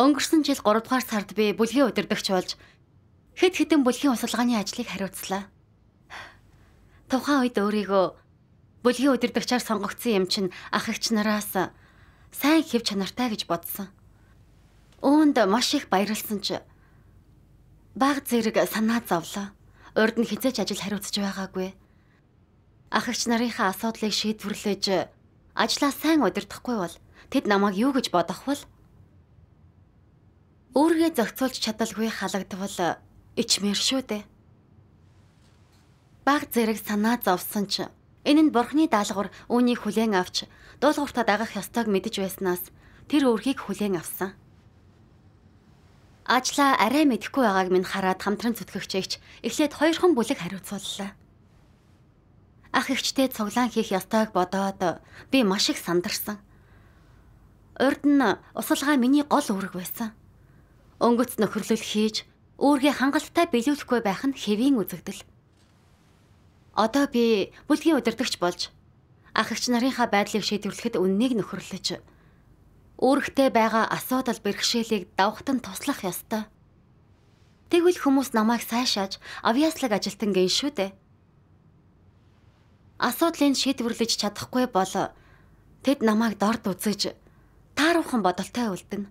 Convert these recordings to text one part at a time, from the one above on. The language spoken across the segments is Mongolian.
Өнгөрсөн жил 3 дугаар сард би бүлгийн удирдагч болж хэд хэдэн бүлгийн усалгааны ажлыг хариуцлаа. Тухайн үед өөрийгөө бүлгийн удирдагчаар сонгогдсон юм чинь ах эгч нараас сайн хэв чанартай гэж бодсон. Үүнд маш их баярлсан ч баг зэрэг санаа зовлоо. Урд нь хизээч ажил хариуцж байгаагүй. Ах эгч нарынхаа асуудлыг шийдвэрлэж ажлаа сайн удирдахгүй бол тэд намайг юу гэж бодох вэ? Өөргөө зохицуулж чадалгүй халагдвал ичмэр шүү дээ. Баг зэрэг санаа зовсон ч энэ нь бурхны даалгавар үүнийг хүлээн авч дуулууртаа дагах ёстойг мэдэж байснаас тэр өөрхийг хүлээн авсан. Ажлаа арай мэдэхгүй байгааг минь хараад хамтран зүтгэгчээч эхлээд хоёрхан бүлэг хариуцууллаа. Ах ихчтэй цуглаан хийх ёстойг бодоод би маш их сандарсан. Урд нь усалгаа миний гол үүрэг байсан. Өнгөц нөхөрлөл хийж өөрийгөө хангалттай биелүүлэхгүй байх нь хэвийн үзэгдэл. Одоо би бүлгийн удирдагч болж ах эгч нарынхаа байдлыг шийдвэрлэхэд үннийг нөхөрлөж өөртөө байгаа асуудал бэрхшээлийг давхтан туслах ёстой. Тэгвэл хүмүүс намайг сайшааж авьяаслаг ажилтан гэн шүү дээ. Асуудлыг шийдвэрлэж чадахгүй бол тэд намайг дорд үзэж тааруухан бодолтой үлдэнэ.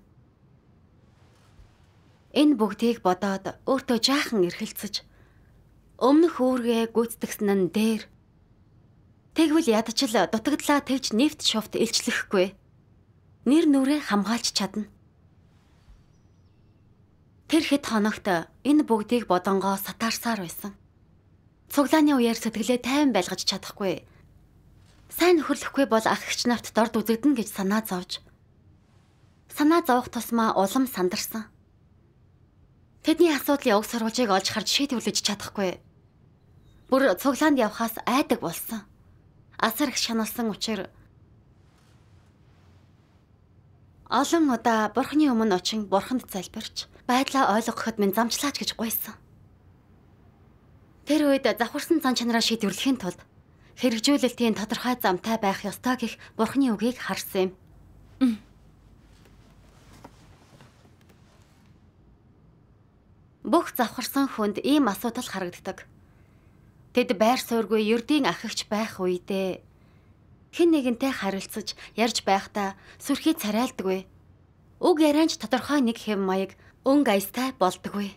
Энэ бүгдийг бодоод өөртөө жаахан эргэлцэж өмнөх үүргээ гүйцэтгэсэн нь дээр тэгвэл ядчил дутагдлаа тэгж нефт шовт илчлэхгүй нэр нүрээ хамгаалж чадна. Тэр хэд хоногт энэ бүгдийг бодонгоо сатаарсаар байсан. Цуглааны үеэр сэтгэлээ тайван байлгаж чадахгүй. Сайн нөхөрлөхгүй бол ах хч нарт дорд үзэгдэн гэж санаа зовж. Санаа зовх тусмаа улам сандарсан. Тэдний асуудлын уг сурвалжийг олж харж шийдвэрлэж чадахгүй. Бүр цуглаанд явхаас айдаг болсон. Асар их шаналсан учраас Олон удаа бурхны өмнө очин бурханд залбирч байдлаа ойлгоход минь замчлаач гэж гуйсан. Тэр үед завхарсан зан чанараа шийдвэрлэхийн тулд хэрэгжүүлэлтийн тодорхой замтай байх ёстой гэх бурхны үгийг харсан юм. Бүх завхарсан хүнд ийм асуудал харагддаг. Тэд байр суурьгүй ердийн ахагч байх үедээ хэн нэгэнтэй харилцаж ярьж байхдаа сүрхий царайлдаггүй. Үг ярианч тодорхой нэг хэв маяг өнг аястай болдоггүй.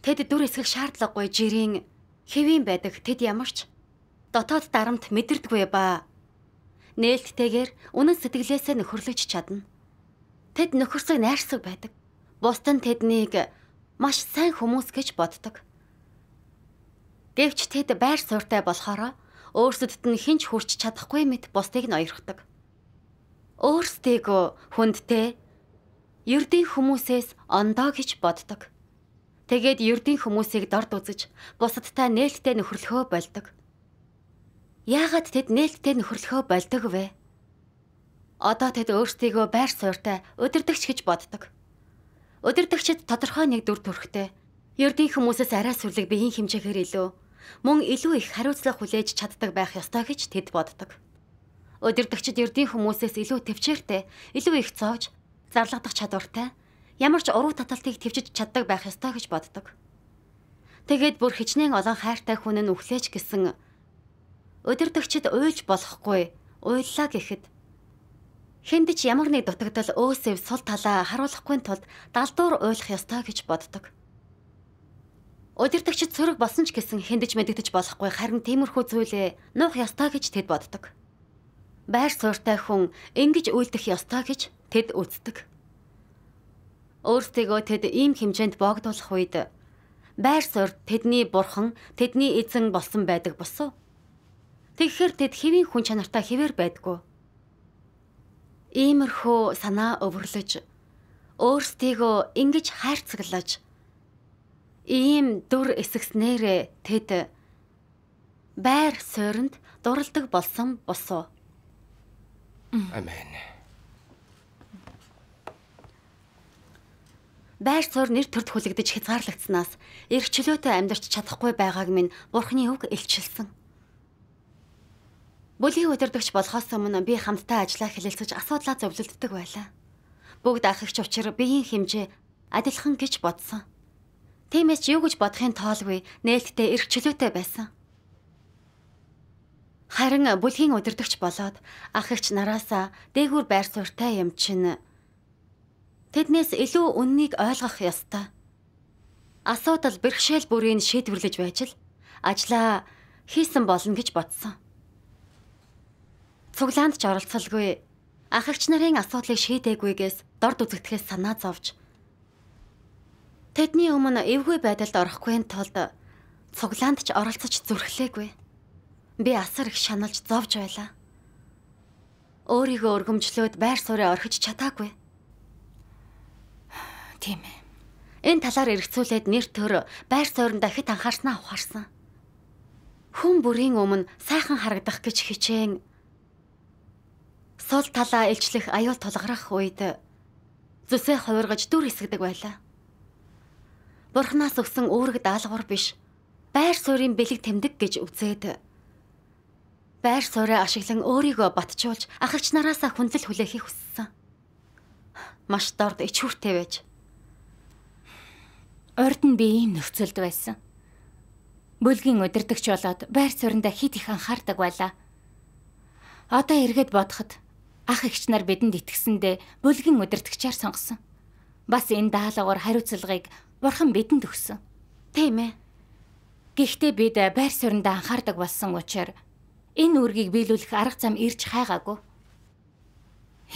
Тэд дүр эсэх шаардлагагүй жирийн хэвэн байдаг тэд ямарч дотоод дарамт мэдэрдэггүй ба. Нээлттэйгээр үнэн сэтгэлээсээ нөхөрлөж чадна. Тэд нөхөрсөй найрсаг байдаг. Бусдын тэднийг маш сайн хүмүүс гэж боддог. Гэвч тэд байр суурьтай болохоор өөрсдөд нь хинч хүрч чадахгүй мэт бусдыг нь ойрхдаг. Өөрсдийгөө хүндтэй ердийн хүмүүсээс ондоо гэж боддог. Тэгээд ердийн хүмүүсийг дорд үзэж бусадтай нээлттэй нөхөрлөхөө болдог. Яагаад тэд нээлттэй нөхөрлөхөө болдог вэ? Одоо тэд өөрсдийгөө байр суурьтай өдөрдөгч гэж боддог. Өдөртөгчд тодорхой нэг дүр төрхтэй. Ердийн хүмүүсээс арай сүрлэг биеийн хэмжээгээр илүү мөн илүү их хариуцлага хүлээж чаддаг байх ёстой гэж тэд боддог. Өдөртөгчд ердийн хүмүүсээс илүү төвчээртэй, илүү их зовж, зарлагдах чадвартай, ямар ч уруу таталтыг төвчж чаддаг байх ёстой гэж боддог. Тэгээд бүр хичнээн олон хайртай хүн нь өглөөч гэсэн өдөртөгчд уйлж болохгүй, уйллаа гэхэд Хэнд ч ямар нэг дутагдал өөсөө сул талаа харуулахгүй тулд далдуур уйлах ёстой гэж боддог. Удирдагчид сөрөг болсон ч гэсэн хэндэж мэддэж болохгүй харин тиймэрхүү зүйлээ нуух ёстой гэж тэд боддог. Байр суурьтай хүн ингэж үйлдэх ёстой гэж тэд үздэг. Өөрсдөө тэд ийм хэмжээнд боогдуулах үед байр суурь тэдний бурхан, тэдний эзэн болсон байдаг босуу. Тэгэхэр тэд хэвийн хүн чанартай хэвээр байдгүй иймэрхүү санаа өвөрлөж өөрсдийгөө ингэж хайрцаглаж ийм дүр эсгснээрээ тэд байр сууринд дурладаг болсон босуу. Амен. Байр суурь нэр төрд хүлэгдэж хязгаарлагдсанаас эргчлөөтэй амьдарч чадахгүй байгааг минь Бурхны үг илчилсэн. Бүлийн удирдагч болохоос өмнө би хамтдаа ажиллаа хэлэлцэж асуудлаа зөвлөлддөг байлаа. Бүгд ахагч учир биеийн хэмжээ адилхан гэж бодсон. Тиймээс ч юу гэж бодохын тоолгүй нээлттэй эрх чөлөөтэй байсан. Харин бүлгийн удирдагч болоод ахагч нараасаа дээгүүр байр суурьтай юм чинь тэднээс илүү үннийг ойлгох ёстой. Асуудал бэрхшээл бүрийг шийдвэрлэж байж л ажлаа хийсэн болно гэж бодсон цуглаанд ч оролцолгүй. Ахагч нарын асуудлыг шийдээгүйгээс дорд үзэгдэхээс санаа зовж тэдний өмнө эвгүй байдалд орохгүй тулд цуглаанд ч оролцож зүрхлээгүй. Би асар их шаналж зовж байлаа. Өөрийгөө өргөмжлөөд байр суурь орхиж чатаагүй. Тийм ээ. Энэ талаар эргцүүлээд нэр төр байр суурьнда хит анхаарснаа ухаарсан. Хүн бүрийн өмнө сайхан харагдах гэж хичээн Сул талаа илчлэх аюул тулгарах үед зүсээ хувиргаж дүр хэсэгдэг байлаа. Бурхнаас өгсөн үүрэг даалгавар биш. Байр суурийн бэлэг тэмдэг гэж үзээд байр суурийг ашиглан өөрийгөө батжуулж ахагч нараасаа хүнзэл хүлээхийг хүссэн. Маш дорд ичүүртэй байж. Урд нь би ийм нөхцөлд байсан. Бүлгийн удирдагч болоод байр суурьндаа хит их анхаардаг байлаа. Одоо эргээд бодоход ах эгч нар бидэнд итгэсэндэ бүлгэн удирдгчаар сонгосон. Бас энэ даалгавар хариуцлагыг бурхан бидэнд өгсөн. Тийм ээ. Гэхдээ бид байр суурьнд анхаардаг болсон учраас энэ үргийг биелүүлэх арга зам ирж хайгаагүй.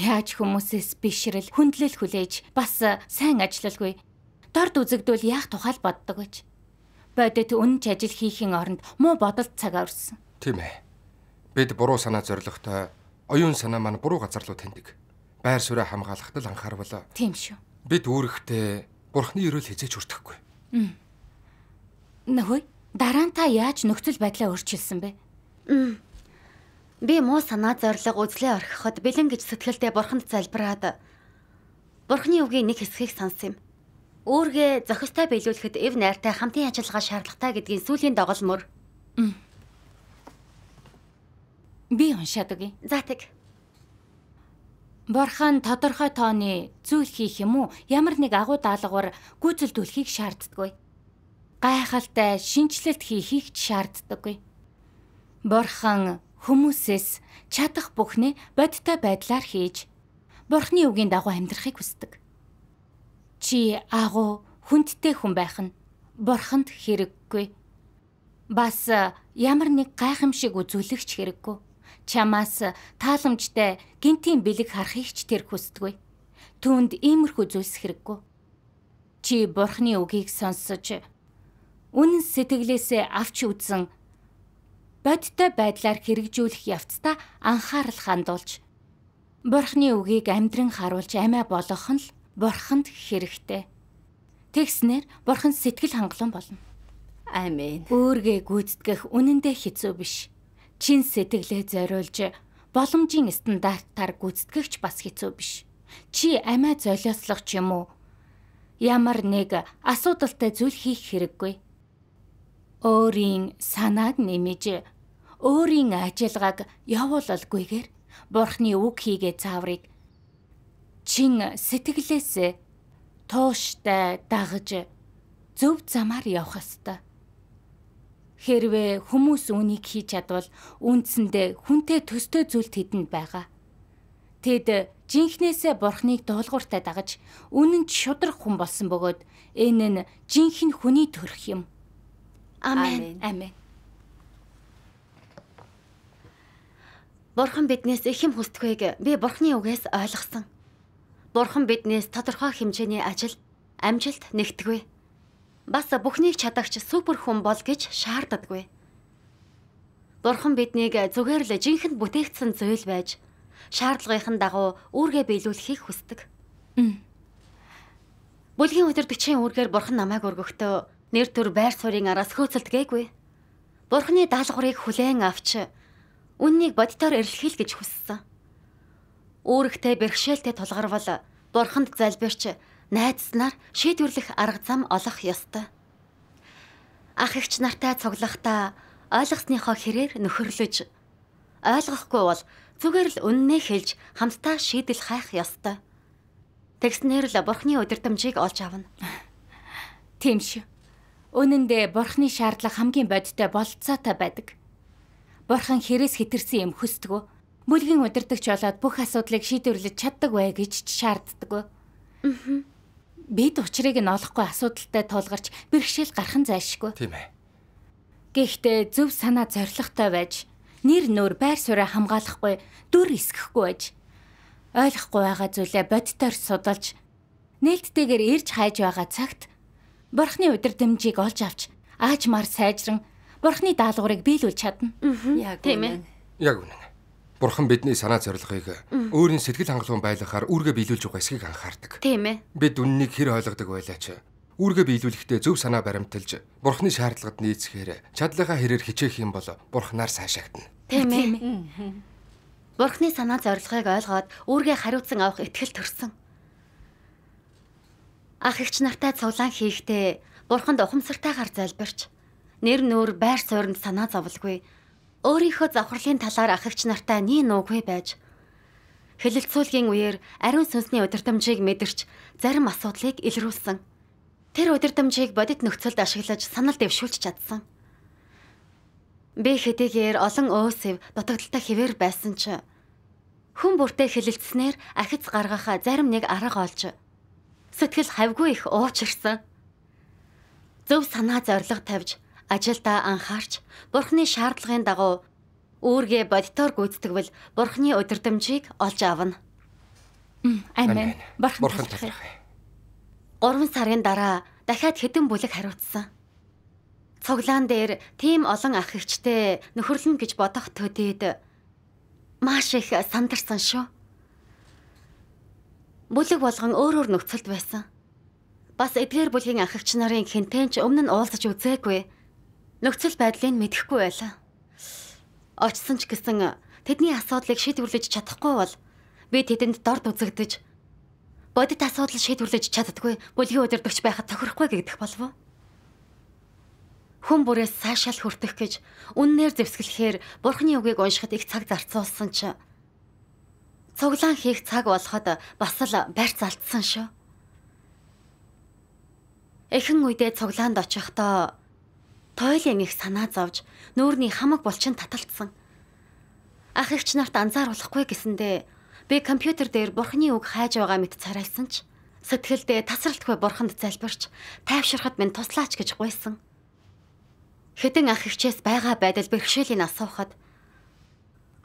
Яаж хүмүүсээс бишрэл, хүндлэл хүлээж бас сайн ажиллалгүй. Дорд үзэгдвэл яах тухайл боддог гэж. Бодит үнэнч ажил хийхин оронд муу бодолд цаг өрсөн. Тийм ээ. Бид буруу санаа зоригтой оюун санаа маань буруу газар руу тэндэг. Байр сууриа хамгаалахад л анхаарвал. Тийм шүү. Бид үүрэхдээ бурхны өрөөл хизээч хүртэхгүй. Нөхөй, дараа нь та яаж нөхцөл байдлаа өөрчилсөн бэ? Би муу санаа зориг үзлээ орхиход бэлэн гэж сэтгэлдээ бурханд залбираад бурхны үгийн нэг хэсгийг санс юм. Өөргөө зохистой биелүүлэхэд эв найртай хамтын ажиллагаа шаардлагатай гэдгийн сүүлийн доголмор. Mm. Би уншаад өгье. За тэг. Борхон тодорхой тооны зүйл хийх юм уу? Ямар нэг агуу даалгавар гүйцэлдүүлэхийг шаарддаггүй. Гайхалтай шинжилэлт хийхийг шаарддаггүй. Борхон хүмүүсээс чадах бүхнээ бодтой байдлаар хийж Бурхны үгийн дагуу амьдрахыг хүсдэг. Чи агуу хүндтэй хүн байх нь Бурханд хэрэггүй. Бас ямар нэг гайхамшиг үзүүлэгч хэрэггүй чамаас тааламжтай гинтийн бэлэг харахыг ч тэр хүсдэггүй. Түүнд иймэрхүү зүйлс хэрэггүй. Чи бурхны үгийг сонсож үнэн сэтгэлээсээ авч үзэн бодтой байдлаар хэрэгжүүлэх явцдаа анхаарал хандуулж бурхны үгийг амьдран харуулж амиа болгох нь л бурханд хэрэгтэй. Тэгснэр бурхан сэтгэл хангалуун болно. Амен. Өөргөө гүйтгэх үнэндээ хэцүү биш чин сэтгэлээ зориулж боломжийн стандартаар гүйцэтгэгч бас хэцүү биш. Чи амиа золиослох ч юм уу? Ямар нэг асуудалтай зүйл хийх хэрэггүй. Өөрийн санааг нэмж өөрийн ажиллагааг явуулалгүйгээр бурхны үг хийгээ цааврыг чин сэтгэлээс тууштай дагаж зөв замаар явах ёстой. Хэрвээ хүмүүс үүнийг хийж чадвал үндсэндээ хүнтэй төстэй зүйл тэдэнд байгаа. Тэд жинхнээсээ бурхныг дуулууртай дагаж үнэн шудрах хүн болсон бөгөөд энэ нь жинхэнэ хүний төрх юм. Амен. Амен. Бурхан биднээс их юм хүсдэггүйг би Бурханы үгээс ойлгосон. Бурхан биднээс тодорхой хэмжээний ажил амжилт нэгтгэв бас бүхнийг чадагч супер хүн бол гэж шаарддаггүй. Бурхан биднийг зүгээр л жинхэнэ бүтээгдсэн зөөл байж шаардлагын дагуу үүргээ биелүүлэхийг хүсдэг. Бүлгийн өдөр 40-ийн үүргээр бурхан намайг өргөхдөө нэр төр байр суурийн араас хөөцөлдгээгүй. Бурханы даалгаврыг хүлээн авч үннийг бодитоор эрэлхийл гэж хүссэн. Үүрэгтэй бэрхшээлтэй тулгарвал бурханд залбирч найдснаар шийдвэрлэх арга зам олох ёстой. Ах эгч нартай цуглахдаа ойлгосныхоо хэрээр нөхөрлөж ойлгохгүй бол зүгээр л үннээ хэлж хамтдаа шийдэл хайх ёстой. Тэгснээр л бурхны удирдамжийг олж авна. Тийм шүү. Үнэндээ бурхны шаардлага хамгийн бодиттой болцоотой байдаг. Бурхан хэрэгс хитэрсэн юм хөстгөө. Бүлгийн удирдагч болоод бүх асуудлыг шийдвэрлэж чаддаг бай гэж шаарддаг. Аа. Бид учрыг нь олохгүй асуудалтай тулгарч бэрхшээл гарах нь зайлшгүй. Тийм ээ. Гэхдээ зөв санаа зоригтой байж нэр нөр байр сууриа хамгаалахгүй дүр эсгэхгүй байж ойлгохгүй байгаа зүйлээ боддоор судалж нээлттэйгээр ирж хайж байгаа цагт бурхны удирдамжийг олж авч аажмаар сайжран бурхны даалгаврыг биелүүлж чадна. Яг үнэн. Яг үнэн. Бурхан бидний санаа зорилгыг өөрийн сэтгэл хангалуун байлгахаар үүргээ биелүүлж байгаа эсхийг анхаардаг. Тийм ээ. Бид үннийг хэр ойлгодог байлаач. Үүргээ биелүүлэхдээ зөв санаа баримталж, Бурханы шаардлагад нийцэхээр чадлынхаа хэрээр хичээх юм бол Бурханаар сайшаагдана. Тийм ээ. Бурханы санаа зорилгыг ойлгоод үүргээ хариуцсан авах ихтгэл төрсөн. Ах ихч нартай цуглаан хийхдээ Бурханд ухамсартай хар залбирч, нэр нүр байр суурьнд санаа зовлгүй өөрийнхөө завхарлын талаар ахивч нартай нийн нуугүй байж хэлэлцүүлгийн үеэр ариун сүнсний удирдамжийг мэдэрч зарим асуудлыг илрүүлсэн. Тэр удирдамжийг бодит нөхцөлд ашиглаж санал дэвшүүлж чадсан. Би хэдийгээр олон өөсөв дутагдaltaй хിവэр байсан ч хүн бүртээ хэлэлцснээр ахиц гаргахаа зарим нэг арга олж сэтгэл хавгүй их уучирсан. Зөв санаа зориг тавьж Ажилдаа анхаарч Бурхны шаардлагын дагуу үүргээ бодитоор гүйцэтгэвэл Бурхны өдөрдмжийг олж авна. Амен. Бурхан талархай. 3 сарын дараа дахиад хэдэн бүлэг хариуцсан. Цуглаан дээр тийм олон ах эгчтэй нөхөрлөн гэж бодох төдийд маш их сандарсан шүү. Бүлэг болгон өөр өөр нөхцөлд байсан. Бас эдгээр бүлгийн ах эгч нарын хинтэнч өмнө нь уулзаж үзээгүй нөхцөл байдлыг мэдэхгүй байлаа. Очсон ч гэсэн тэдний асуудлыг шийдвэрлэж чадахгүй бол би тэдэнд дорд үзэгдэж бодит асуудал шийдвэрлэж чаддгүй бүлгийн удирдагч байхад тохирохгүй гэдэг болов уу? Хүн бүрээс цаашаал хүртэх гэж үннээр зэвсгэлэхээр бурхны үгийг уншихад их цаг зарцуулсан ч цуглаан хийх цаг болоход бас л барьц алдсан шүү. Эхэн үедээ цуглаанд очихдоо Тойлын их санаа зовж нүүрний хамаг булчин таталтсан. Ах ихч нарт анзааруулахгүй гэсэндэ би компьютер дээр бурхны үг хайж байгаа мэт царайлсан ч сэтгэлдээ тасралтгүй бурханд залбирч тайвширхад минь туслаач гэж гуйсан. Хэдэн ах ихчээс байгаа байдал бэрхшээлийн асуухад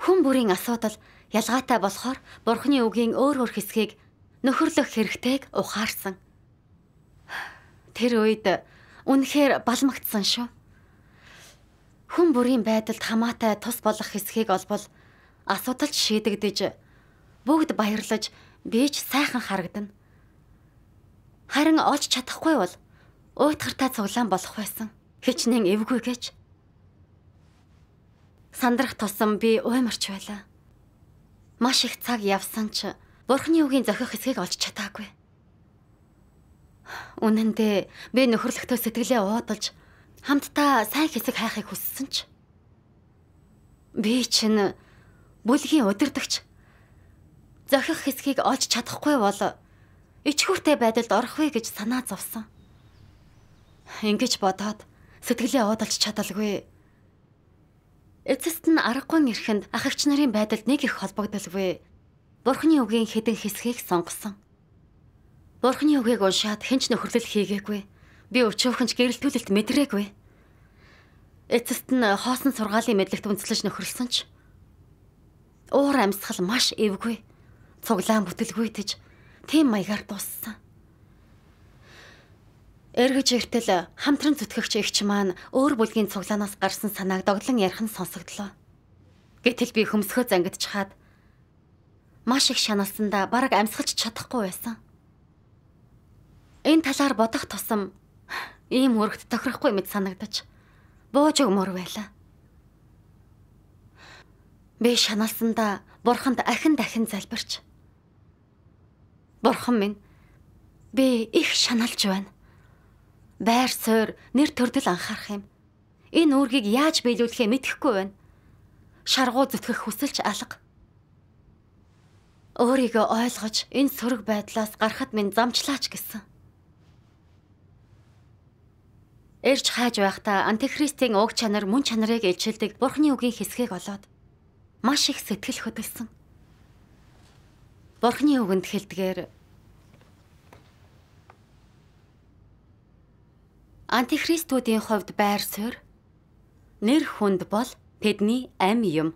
хүн бүрийн асуудал ялгаатай болохоор бурхны үгийн өөр өөр хэсгийг нөхөрлөх хэрэгтэйг ухаарсан. Тэр үед үнэхээр балмагдсан шүү хүн бүрийн байдалд хамаатай тус болох хэсгийг олбол асуудалч шийдэгдэж бүгд баярлаж би ч сайхан харагдана. Харин олж чадахгүй бол уйтгартай цуглаан болох байсан. Хичнээн эвгүй гэж. Сандрах тусам би уймарч байлаа. Маш их цаг явсан ч бурхны үгийн зохих хэсгийг олж чатаагүй. Үнэн дээр би нөхөрлөختөө сэтгэлээ уудалж хамтдаа сайн хэсэг хайхыг хүссэн ч би чинь бүлгийн удирдагч зохих хэсгийг олж чадахгүй бол ичхүүртэй байдалд орохгүй гэж санаа зовсон. Ингиж бодоод сэтгэлээ уудалж чадалгүй. Эцэст нь аргагүй эрхэнд ах агч нарын байдал нэг их холбогдолгүй. Бурхны үгийн хідэн хэсгийг сонгосон. Бурхны үгийг уншаад хэн ч нөхөрлөл хийгээгүй. Би өвчөөхөн ч гэрэлтүүлэлт мэдрээгүй. Эцэст нь хоосон сургаалын мэдлэгт үндэслэж нөхрөлсөн ч уур амьсгал маш эвгүй. Цуглаан бүтэлгүйтэж тийм маягаар дууссан. Эргэж эртэл хамтран зүтгэгч эгч маань өөр бүлгийн цуглаанаас гарсан санааг доглон ярих нь сонсогдлоо. Гэтэл би хөмсгөө зангидчихад маш их шаналсандаа бараг амьсгалж чадахгүй байсан. Энэ талаар бодох тусам ийм өргөд тохирохгүй мэт санагдаж бууж өгмөр байлаа. Би шаналсандаа бурханд ахин дахин залбирч. Бурхан минь би их шаналж байна. Байр суурь, нэр төрдөл анхаарах юм. Энэ үүргийг яаж биелүүлэхээ мэдэхгүй байна. Шаргуу зүтгэх хүсэлч алга. Өөрийгөө ойлгож энэ сөрөг байдлаас гарахад минь замчлаач гэсэн. Ирж хааж байхдаа антихристийн уг чанар мөн чанарыг илчилдэг Бурхны үгийн хэсгийг олоод маш их сэтгэл хөдлсөн. Бурхны үгэнд хэлдгээр Антихристүүдийн хувьд байр суурь нэр хүнд бол тэдний ам юм.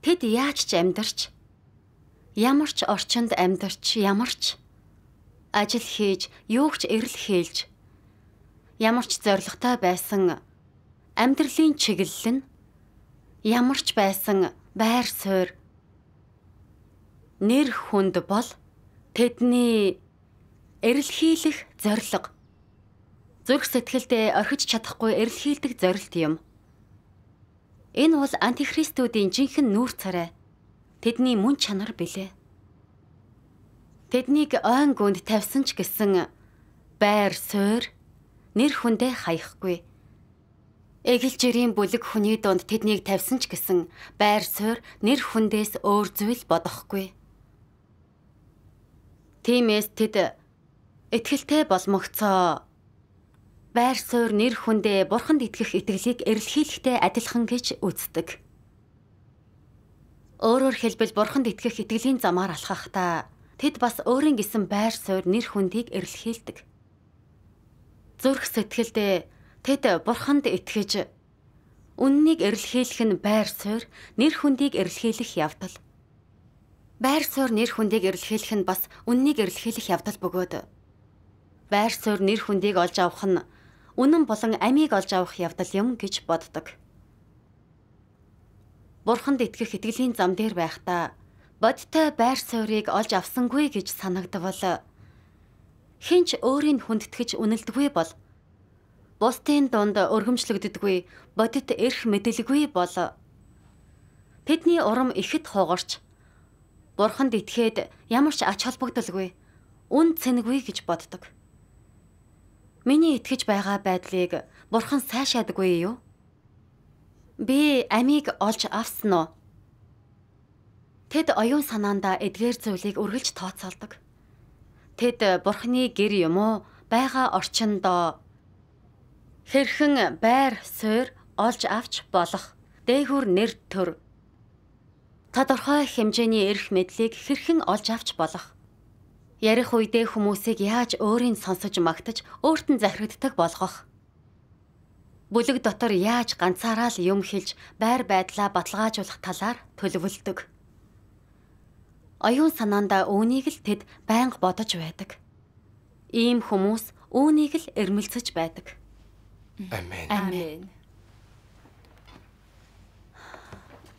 Тэд яаж ч амьдарч ямар ч орчинд амьдарч ямар ч ажил хийж, юугч эрэл хийлж ямар ч зоригтой байсан амьдралын чиглэл нь ямар ч байсан байр суурь нэр хүнд бол тэдний эрэлхийлэх зориг зүрх сэтгэлдээ орхиж чадахгүй эрэлхийлдэг зорилт юм. Энэ бол антихристүүдийн жинхэнэ нүүр царай. Тэдний мөн чанар билээ. Тэднийг ойн гүнд тавьсан ч гэсэн байр суурь нэр хүндээ хаяхгүй. Эгэлжирийн бүлэг хүний дунд тэднийг тавьсан ч гэсэн байр суурь нэр хүндээс өөр зүйл бодохгүй. Тиймээс тэд итгэлтэй болмогцоо. Байр суурь нэр хүндээ бурханд итгэх итгэлийг эрэлхийлэхтэй адилхан гэж үздэг. Өөрөөр хэлбэл бурханд итгэх итгэлийн замаар алхахдаа тэд бас өөрийн гэсэн байр суурь нэр хүндийг эрэлхийлдэг зүрх сэтгэлдээ тэд бурханд итгэж үннийг эрэлхийлэх нь байр суурь, нэр хүндийг эрэлхийлэх явдал. Байр суурь нэр хүндийг эрэлхийлэх нь бас үннийг эрэлхийлэх явдал бөгөөд байр суурь нэр хүндийг олж авах нь үнэн болон амийг олж авах явдал юм гэж боддог. Бурханд итгэх итгэлийн зам дээр байхдаа бодтой байр суурийг олж авсангүй гэж санагдвал хинч өөрийг хүндэтгэж үнэлдэггүй бол бусдын дунд өргөмжлөгддөггүй бодит эрх мэдэлгүй бол тэдний урам ихэд хугарч бурханд итгээд ямар ч ач холбогдолгүй үн цэнэгүй гэж боддог. Миний итгэж байгаа байдлыг бурхан сайшаадгүй юу? Би амийг олж авсан уу? Тэд оюун санаандаа эдгээр зүйлийг үргэлж тооцоолдог. Тэд бурхны гэр юм уу? Бага орчиндоо хэрхэн байр суурь олж авч болох дээгүр нэр төр тодорхой хэмжээний эрх мэдлийг хэрхэн олж авч болох ярих үедээ хүмүүсийг яаж өөрийн сонсож магтаж өөрт нь захирагддаг болгох бүлэг дотор яаж ганцаараа л юм хэлж байр байдлаа баталгаажуулах талаар төлөвлөдөг оюун санаандаа үүнийг л тэд байнга бодож байдаг. Ийм хүмүүс үүнийг л эрмэлцэж байдаг. Амен. Амен.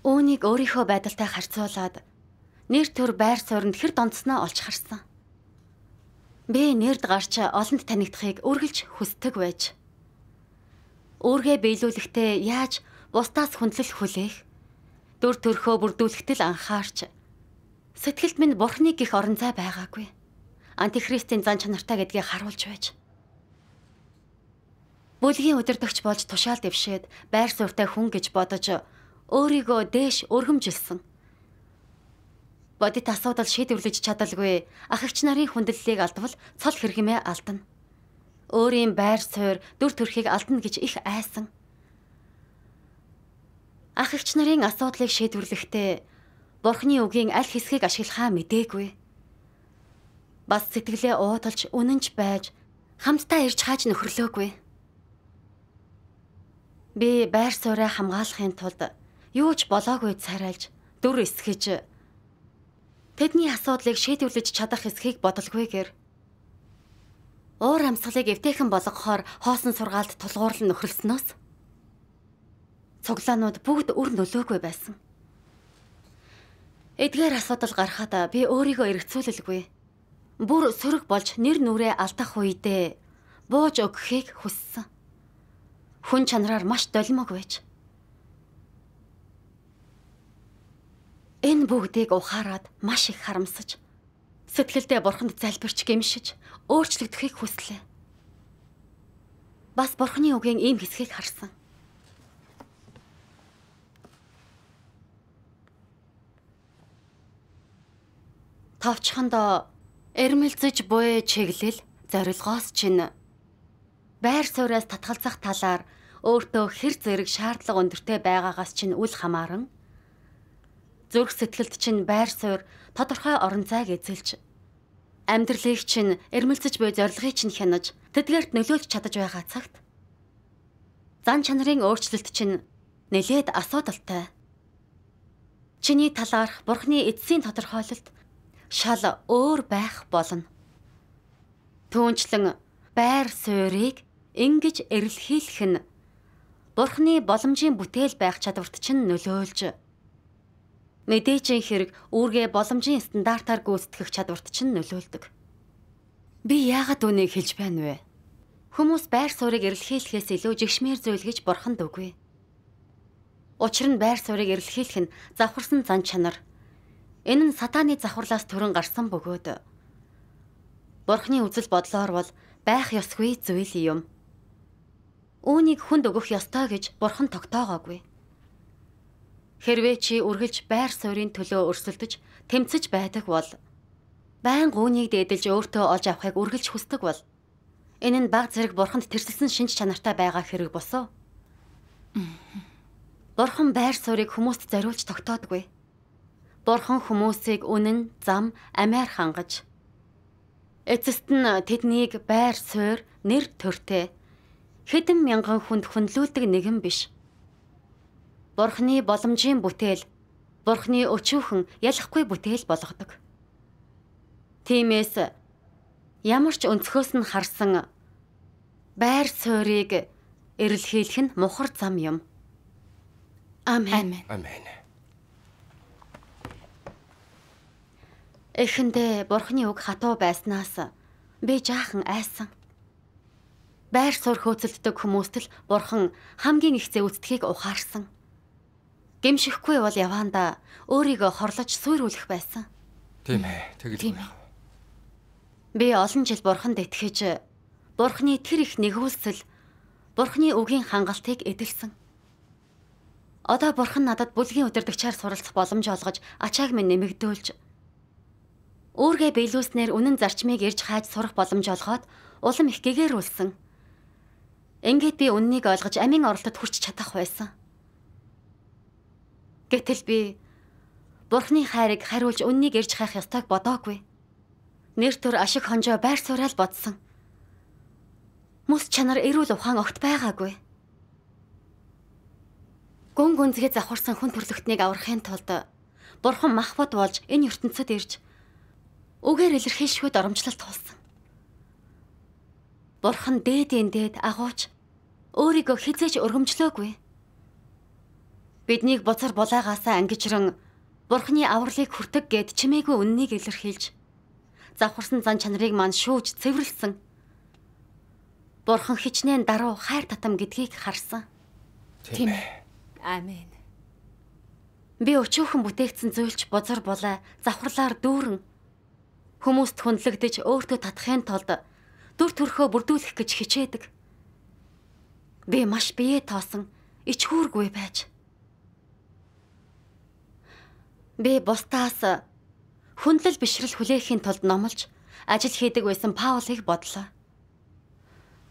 Үүнийг өөрийнхөө байдалтай харьцуулаад нэр төр байр суурьнд хэр донцсноо олж харсан. Би нэрд гарч олонд танигдахыг үргэлж хүсдэг байж. Өөргөө биелүүлэхдээ яаж бусдаас хүндлэл хүлээх, дүр төрхөө бүрдүүлэхтэл анхаарч Сэтгэлд минь Бурхны гих орон зай байгаагүй. Антихристийн зан чанартай гэдгийг харуулж байж. Бүлгийн удирдагч болж тушаал дэвшээд байр суурьтай хүн гэж бодож өөрийгөө дээш өргөмжилсэн. Бодит асуудал шийдвэрлэж чадалгүй ахагч нарын хүндлэлийг алдвал цол хэрэгмээ алдна. Өөрийн байр суурь, дүр төрхийг алдна гэж их айсан. Ахагч нарын асуудлыг шийдвэрлэхдээ Бурхны үгийн аль хэсгийг ашиглахаа мдээгүй. Бас сэтгэлээ уудалж үнэнч байж хамтдаа ирж хааж нөхрлөөгүй. Би байр сууриа хамгаалахын тулд юу ч болоогүй царайлж дүр эсгэж тэдний асуудлыг шийдвэрлэж чадах эсхийг бодолгүйгээр уур амьсгалыг эвтэйхэн болгохоор хоосон сургаалд тулгуурлан нөхрөлснөөс цуглаанууд бүгд үр нөлөөгүй байсан. Эдгээр асуудал гарахад би өөрийгөө эргцүүлэлгүй. Бүр сөрөг болж нэр нүрээ алдах үедээ бууж өгөхийг хүссэн. Хүн чанараар маш долимог байж. Энэ бүгдийг ухаарад маш их харамсаж сэтгэлдээ бурханд залбирч гэмшиж өөрчлөгдөхийг хүслээ. Бас бурханы үгийн ийм хэсгийг харсан. Товчхондоо эрмэлзэж буй чиглэл зорилгоос чинь байр сууриас татгалзах талаар өөртөө хэр зэрэг шаардлага өндөртэй байгаагаас чинь үл хамааран зүрх сэтгэлд чинь байр суурь тодорхой орон зайг эзэлж амьдралыг чинь эрмэлзэж буй зорилгыг чинь хянаж тэдгээрт нөлөөлж чадаж байгаа цагт зан чанарын өөрчлөлт чинь нэлээд асуудалтай. Чиний талаарх Бурхны эцсийн тодорхойлолт шал өөр байх болно. Түүнчлэн байр суурийг ингэж эрэлхийлэх нь Бурхны боломжийн бүтээл байх чадварт чинь нөлөөлж мэдээжийн хэрэг үүргээ боломжийн стандартаар гүйцэтгэх чадварт чинь нөлөөлдөг. Би яагаад үнийг хэлж байна вэ? Хүмүүс байр суурийг эрэлхийлэхээс илүү жигшмээр зүйл гэж бурханд үгүй. Учир нь байр суурийг эрэлхийлэх нь завхарсан зан чанар, Энэ нь сатааны завхарлаас төрөн гарсан бөгөөд Бурхны үзэл бодлоор бол байх ёсгүй зүйл юм. Үүнийг хүнд өгөх ёстой гэж Бурхан тогтоогоогүй. Хэрвээ чи үргэлж байр суурийн төлөө өрсөлдөж, тэмцэж байдаг бол байн гуунийг дээдэлж өөртөө олж авахыг үргэлж хүсдэг бол энэ нь баг зэрэг бурханд тэрсэлсэн шинж чанартай байгаа хэрэг босов. Бурхан байр суурийг хүмүүст зориулж тогтоодгүй. Бурхан хүмүүсийг үнэн, зам, амиар хангаж эцэст нь тэднийг байр суурь, нэр төртэй хэдэн мянган хүнд хүнлүүлдэг нэгэн биш. Бурхны боломжийн бүтээл, Бурхны өчүүхэн ялахгүй бүтээл болгодог. Тиймээс ямар ч өнцгөөс нь харсан байр суурийг эрэлхийлэх нь мухар зам юм. Амен. Амен. Эхэндээ бурхны үг хатуу байснаас би жаахан айсан. Байр суурь хөөцөлддөг хүмүүст л бурхан хамгийн их зэвүцдгийг ухаарсан. Гэмшихгүй бол яванда өөрийгөө хорлож суйруулах байсан. Тийм ээ, тэгэл байна. Би олон жил бурханд итгэж бурхны тэр их нэгүүлсэл бурхны үгийн хангалтыг эдэлсэн. Одоо бурхан надад бүлгийн өдөрдөгчээр суралцах боломж олгож ачааг минь нэмэгдүүлж Өөргөө биелүүлснээр үнэн зарчмыг ирж хааж сурах боломж олгоод улам их гэгэрүүлсэн. Ингээд би үннийг ойлгож амин оролдод хүрч чадах байсан. Гэтэл би Бурхны хайрыг хариулж үннийг ирж хайх ёстойг бодоогүй. Нэр төр ашиг хонжоо байр сууриал бодсон. Мөс чанар эрүүл ухаан огт байгаагүй. Гүн гүнзгий завхарсан хүн төрлөختнийг аврахын тулд Бурхан мах бод болж энэ ертөнцид ирж үгээр илэрхийлшгүй доромжлолт тулсан. Бурхан дээдийн дээд агууч өөрийгөө хизээч өргөмжлөөгүй. Биднийг буцар булаагаасаа ангижран Бурханы авралыг хүртэг гэд чимээгүй үннийг илэрхийлж завхарсан зан чанарыг мань шүүж цэвэрлсэн. Бурхан хичнээн даруй хайр татам гэдгийг харсан. Тийм ээ. Аамен. Би өчөөхөн бүтээгдсэн зүйлч бузар булаа завхарлаар дүүрэн Хүмүүст хүндлэгдэж өөртөө татахын тулд дүр төрхөө бүрдүүлэх гэж хичээдэг. Би маш бие тоосон, ичхүүргүй байж. Би бусдаас хүндлэл бишрэл хүлээхийн тулд номлож ажил хийдэг байсан Паулыг бодлоо.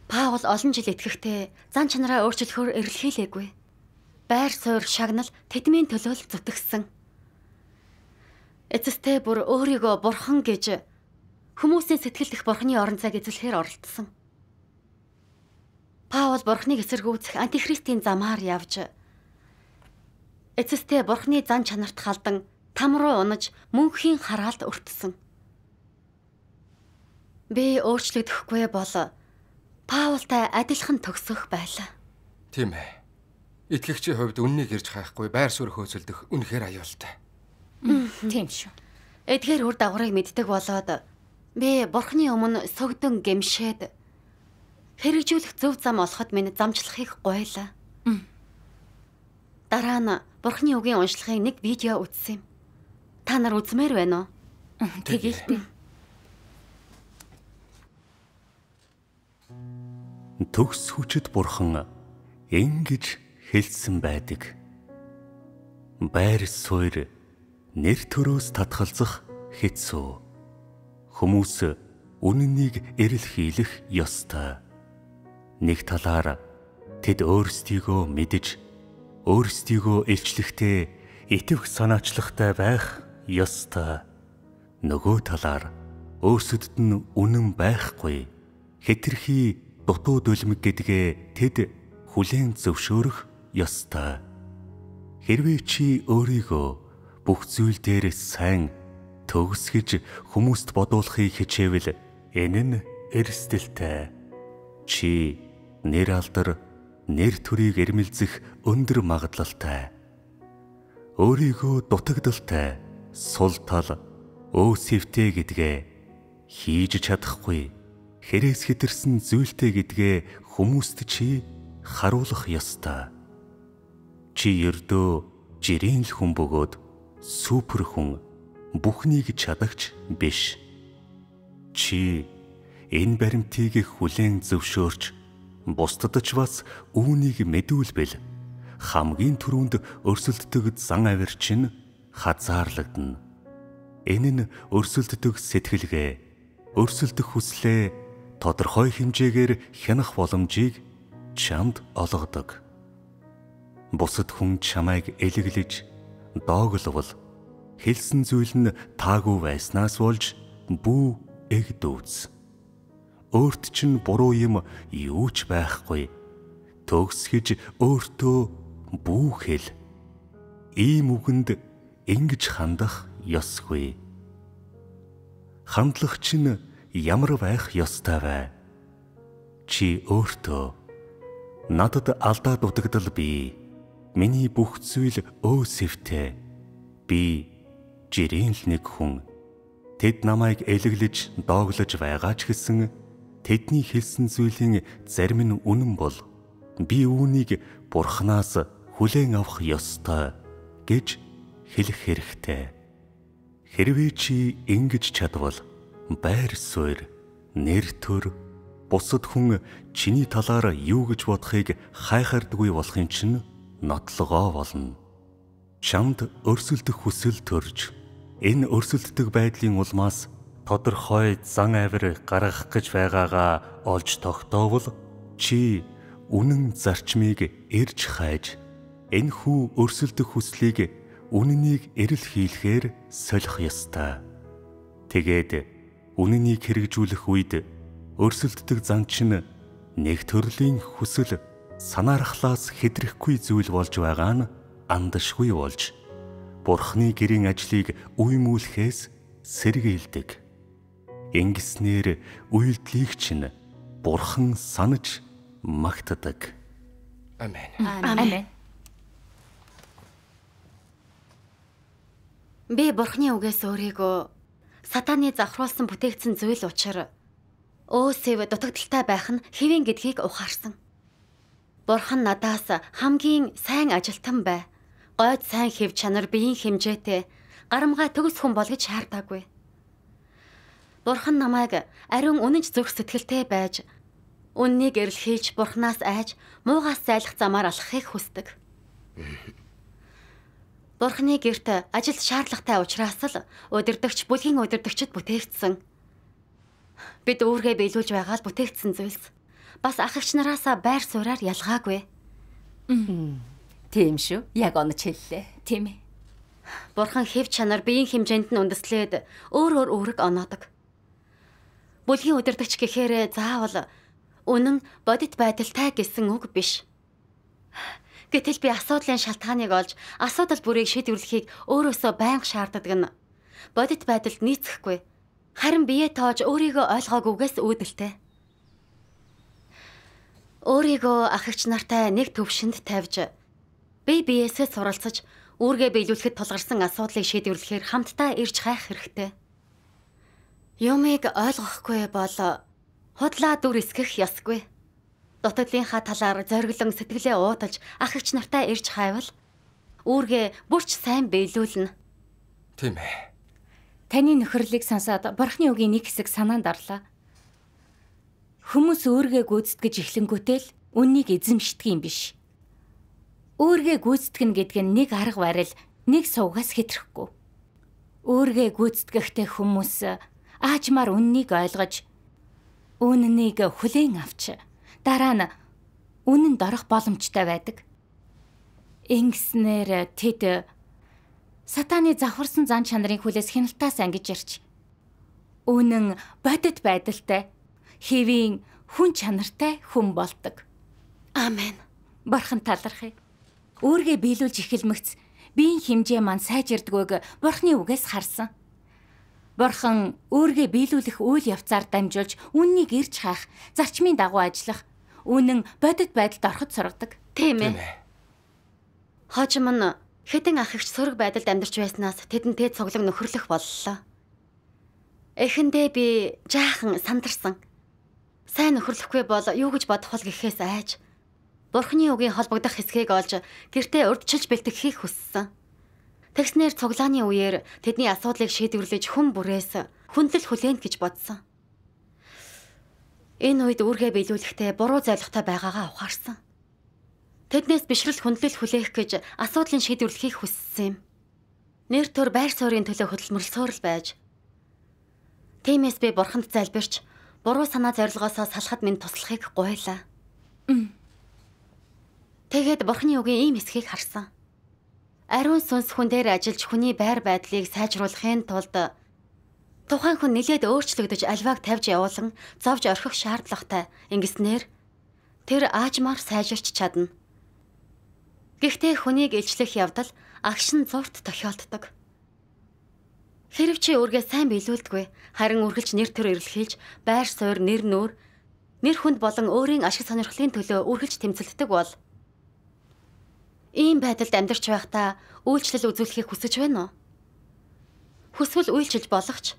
Паул олон жил итгэхдээ зан чанараа өөрчлөхөөр эрэлхийлээгүй. Байр суурь шагнал тэдмийн төлөөлөл зүтгэсэн. Эцэстээ бүр өөрийгөө бурхан гэж хүмүүсийн сэтгэл дэх бурхны орон цаг эзлэхээр оролдсон. Паул бурхныг эсэргүүцэх антихристийн замаар явж эцэстээ бурхны зан чанарт халдан там руу унаж мөнхийн хараалт өртсөн. Би өөрчлөгдөхгүй бол Паултай адилхан төгсөх байлаа. Тийм ээ. Итгэгчийн хувьд үннийг ирж хайхгүй байр суурь хөөцөлдөх үнэхээр аюултай. Тийм шүү. Эдгээр үр дагаврыг мэддэг болоод би бурхны өмнө согдон гэмшээд хэрэгжүүлэх зөв зам олоход минь замчлах их гойлаа. Дараа нь бурхны үгийн уншлагын нэг видео үзсэн юм. Та нар үзмээр байна уу? Тэгээл би. Төгс хүчит бурхан ингэж хэлсэн байдаг. Байр суурь нэр төрөөс татгалзах хэцүү. Хүмүүс үннийг эрэлхийлэх ёстой. Нэг талаар тэд өөрсдийгөө мэдж өөрсдийгөө илчлэхдээ итгэх санаачлагтай байх ёстой. Нөгөө талаар өөрсдөд нь үнэн байхгүй хэтэрхий дутуу дөлмөг гэдгээ тэд хүлээн зөвшөөрөх ёстой. Хэрвээ чи өөрийгөө бүх зүйл дээр сайн төгсгэж хүмүүст бодуулахыг хичээвэл энэ нь эрсдэлтэй. Чи нэр алдар нэр төрийг эрмэлзэх өндөр магадлалтай. Өөрийгөө дутагдaltaй сул тал өөсөвтэй гэдгээ хийж чадахгүй хэрэгс хитэрсэн зүйлтэй гэдгээ хүмүүст чи харуулах ёстой. Чи ердөө жирийн л хүн бөгөөд супер хүн бүхнийг чадагч биш. Чи энэ баримтыг хүлээн зөвшөөрч бусдад ч бас үүнийг мэдүүлбэл хамгийн түрүүнд өрсөлддөг зан авир чинь хазаарлагдана. Энэ нь өрсөлддөг сэтгэлгээ, өрсөлдөх хүслээ тодорхой хэмжээгээр хянах боломжийг чамд олгодог. Бусад хүн чамайг элэглэж доогловол хэлсэн зүйл нь таагүй байснаас болж бүү эгд үз. Өөрт чинь буруу юм юу ч байхгүй. Төгсгэж өөртөө бүү хэл. Ийм үгэнд ингэж хандах ёсгүй. Хандлах чинь ямар байх ёстой вэ? Чи өөртөө надад алдаа дутагдал бий Миний бүх зүйл өөсөвтэй. Би жирийн л нэг хүн. Тэд намайг элэглэж, дооглож байгаа ч гэсэн тэдний хэлсэн зүйлийн зарим нь үнэн бол би үүнийг бурхнаас хүлээн авах ёстой гэж хэлэх хэрэгтэй. Хэрвээ чи ингэж чадвал байр суурь, нэр төр, бусад хүн чиний талаар юу гэж бодохыг хайхардгүй болохын чинь нотлогоо болно. Шамд өрсөлдөх хүсэл төрж энэ өрсөлддөг байдлын улмаас тодорхой зан авир гаргах гэж байгаагаа олж тогтоовол чи үнэн зарчмыг эрж хайж энэ хүү өрсөлдөх хүслийг үннийг эрэл хийлэхээр солих ёстой. Тэгээд үннийг хэрэгжүүлэх үед өрсөлддөг зан чинь нэг төрлийн хүсэл санаархлаас хэдрэхгүй зүйл болж байгаа нь андашгүй болж Бурхны гэрийн ажлыг үймүүлэхээс сэргийлдэг. Ингэснээр үйлдлийг чинь Бурхан санаж магтдаг. Амен. Амен. Би Бурхны үгээс өөрийгөө сатааны завхруулсан бүтээгдсэн зүйл учир өөсөө дутагдaltaй байх нь хэвэн гэдгийг ухаарсан. Бурхан надаас хамгийн сайн ажилтан бай. Гойд сайн хэв чанар биеийн хэмжээтэй гарамгаа төгс хүн бол гэж шаардаагүй. Бурхан намайг ариун үнэнч зүрх сэтгэлтэй байж үннийг эрэл хийж бурхнаас айж муугаас зайлах замаар алхахыг хүсдэг. Бурхны гэрт ажил шаардлагатай учраас л удирдахч бүлгийн удирдагчд бүтээгдсэн. Бид үүргээ биелүүлж байгаа л бүтээгдсэн зүйлс бас ах эгч нараасаа байр сууриаар ялгаагүй. Тийм шүү. Яг онч хэллээ. Тийм ээ. Бурхан хэв чанар биеийн хэмжээнд нь үндэслээд өөр өөр үүрэг оноодог. Бүлгийн удирдагч гэхээр заавал үнэн бодит байдалтай гэсэн үг биш. Гэтэл би асуудлын шалтгааныг олж асуудал бүрийг шийдвэрлэхийг өөрөөсөө байнга шаарддаг нь бодит байдалд нийцэхгүй. Харин бие тоож өөрийгөө ойлгоогүйгээс үүдэлтэй. Өөрийгөө ахагч нартай нэг төвшөнд тавьж BBS-с суралцаж үүргээ биелүүлэхэд тулгарсан асуудлыг шийдвэрлэхээр хамтдаа ирж хайх хэрэгтэй. Юмыг ойлгохгүй бол худлаа дүр эсгэх ёсгүй. Дутаглынхаа талаар зориглон сэтгэлээ уудалж ахагч нартай ирж хайвал үүргээ бүрч сайн биелүүлнэ. Тийм ээ. Таны нөхөрлийг сонсоод бурхны үгийн нэг хэсэг санаанд орлоо. Хүмүүс өөргөө гүйцэтгэж эхлэнгүүтэл үннийг эзэмшдэг юм биш. Өөргөө гүйцэтгэн гэдэг нь нэг арга барил, нэг сувгаас хэтрэхгүй. Өөргөө гүйцэтгэхтэй хүмүүс аажмаар үннийг ойлгож үннийг хүлээн авч дараа нь үнэн дорох боломжтой байдаг. Ингэснээр тэд сатаны завхарсан зан чанарын хүлээс хяналтаас ангиж ирж үнэн бодит байдалтай хэвийн хүн чанартай хүн болдог. Амен. Бурхан талархъя. Өөргөө биелүүлж эхэлмэгц биеийн хэмжээ маань сайжирдгөөг Бурхны үгээс харсан. Бурхан өөргөө биелүүлэх үйл явцаар дамжуулж үннийг ирж хаах, зарчмын дагуу ажиллах, үнэн бодит байдалд ороход сургадаг. Тийм ээ. Хожим нь хэтэн ах ихч сөрөг байдалд амьдарч байснаас тэдэнтэй цуглаг нөхөрлөх боллоо. Эхэндээ би жаахан сандарсан сайн нөхөрлөхгүй бол юу гэж бодох вэ гэхээс айж Бурхны үгийн холбогдох хэсгийг олж гэртээ урдчилж бэлтгэхийг хүссэн. Тэгснэр цуглааны үеэр тэдний асуудлыг шийдвэрлэж хүн бүрээс хүндэл хүлээнэ гэж бодсон. Энэ үед үүргээ биелүүлэхдээ буруу зоригтой байгаагаа ухаарсан. Тэднээс бишрэл хүндлэл хүлээх гэж асуудлын шийдвэрлэхийг хүссэн юм. Нэр төр байр суурийн төлөө хөдөлмөрлсөөр л байж. Тиймээс би бурханд залбирч буруу санаа зорилгоосоо салахад минь туслахыг гуйлаа. Тэгэхэд бурхны үгийн ийм хэсгийг харсан. Ариун сүнс хүн дээр ажиллаж хүний байр байдлыг сайжруулахын тулд тухайн хүн нэлээд өөрчлөгдөж альвааг тавьж явуулан зовж орхих шаардлагатай. Ингэснээр тэр аажмаар сайжирч чадна. Гэхдээ хүнийг илчлэх явдал агшин зурт тохиолддог. Хэрв чи үргээ сайн биелүүлдэггүй харин үргэлж нэр төр эрэлхийлж байр суурь нэр нүүр нэр хүнд болон өөрийн ашиг сонирхлын төлөө үргэлж тэмцэлддэг бол ийм байдалд амьдарч байхдаа үйлчлэл үзүүлэхийг хүсэж байна уу? Хүсвэл үйлчлэл болох ч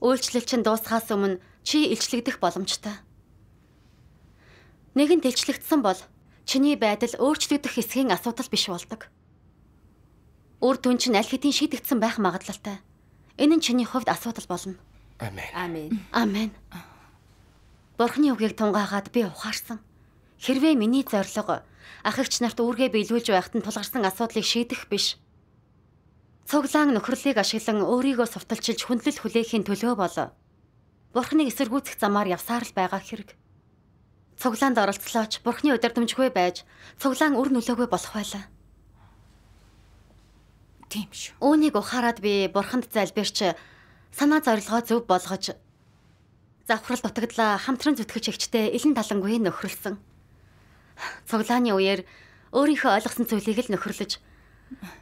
үйлчлэл чинь дуусахаас өмнө чи илчлэгдэх боломжтой. Нэгэн тэлчлэгдсэн бол чиний байдал өөрчлөгдөх хэсгийн асуудал биш болдог. Үр дүн чинь аль хэдийн шийдэгдсэн байх магадлалтай. Энэ нь чиний хувьд асуудал болно. Амен. Амен. Амен. Бурхны үгийг тунгаагаад би ухаарсан. Хэрвээ миний зорилго ах эгч нарт үүргээ биелүүлж байхад нь тулгарсан асуудлыг шийдэх биш. Цуглаан нөхрөлийг ашиглан өөрийгөө сурталчилж хүндлэл хүлээхийн төлөө бол Бурхныг эсэргүүцэх замаар явсаар л байгаа хэрэг. Цуглаанд оролцлооч Бурхны удирдамжгүй байж цуглаан үр нөлөөгүй болох байлаа. Тийм шүү. Үүнийг ухаарад би бурханд залбирч санаа зорилгоо зөв болгож завхрал дутагдлаа хамтран зүтгэж эгчтэй элен талангүй нөхрөлсөн. Цуглааны үеэр өөрийнхөө ойлгосон зүйлийг л нөхрөлж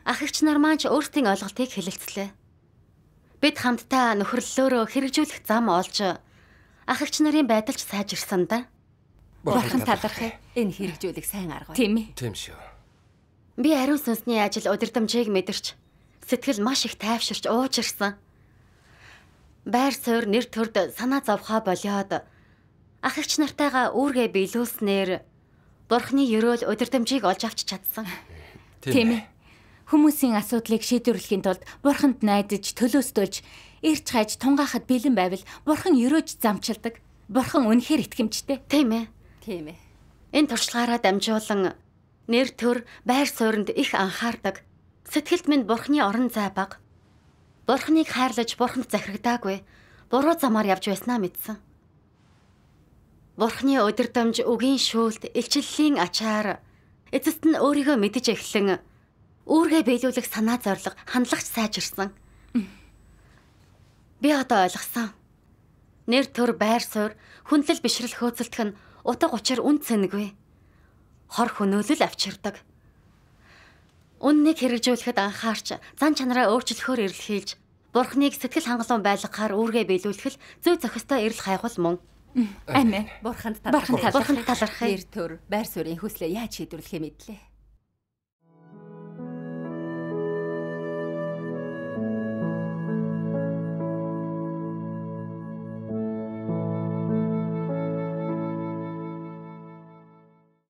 ах эгч нар маань ч өөртөө ойлголтыг хэлэлцлээ. Бид хамтдаа нөхрөллөөрөө хэрэгжүүлэх зам олж ах эгч нарын байдалч сайжирсан да. Бурхан талархыг энэ хэрэгжүүлэх сайн арга байна. Тийм ээ. Тийм шүү. Би ариун сүнсний ажил удирдамжийг мэдэрч сэтгэл маш их тайвширч уужирсан. Байр суурь нэр төрд санаа зовхоо болоод ах эгч нартайгаа үүргээ биелүүлснээр бурхны ёроол удирдамжийг олж авч чадсан. Тийм ээ. Хүмүүсийн асуудлыг шийдвэрлэхийн тулд бурханд найдаж төлөөсдөлж эрч хайж тунгахад бэлэн байвал бурхан ёрооч замчилдаг. Бурхан үнэхээр итгэмжтэй. Тийм ээ. Тийм ээ. Энэ туршлагаараа дамжуулан нэр төр, байр сууринд их анхаардаг. Сэтгэлд минь бурхны орон зай баг. Бурхныг хайрлаж бурханд захирагдаагүй. Буруу замаар явж байснаа мэдсэн. Бурхны өдөрдомж үгийн шүүлт, илчлэлийн ачаар эцэст нь өөрийгөө мэдж эхлэн үүргээ биелүүлэх санаа зориг хандлагч сайжирсан. Би одоо ойлгосон. Нэр төр, байр суурь, хүндлэл бишрэл хөөцөлдөх нь утга учир үн цэнэгвэ хор хөнөөлөл авчирдаг. Үннийг хэрэгжүүлэхэд анхаарч, зан чанараа өөрчлөхөөр ирэл хийлж, Бурхныг сэтгэл хангалуун байлгахаар үүргээ биелүүлэх л зөв зохистой эрэл хайгуул мөн. Аминь. Бурханд талархах. Бурханд талархах. Эр төр, байр суурийн хүслээ яаж шийдвэрлэх юм бэ?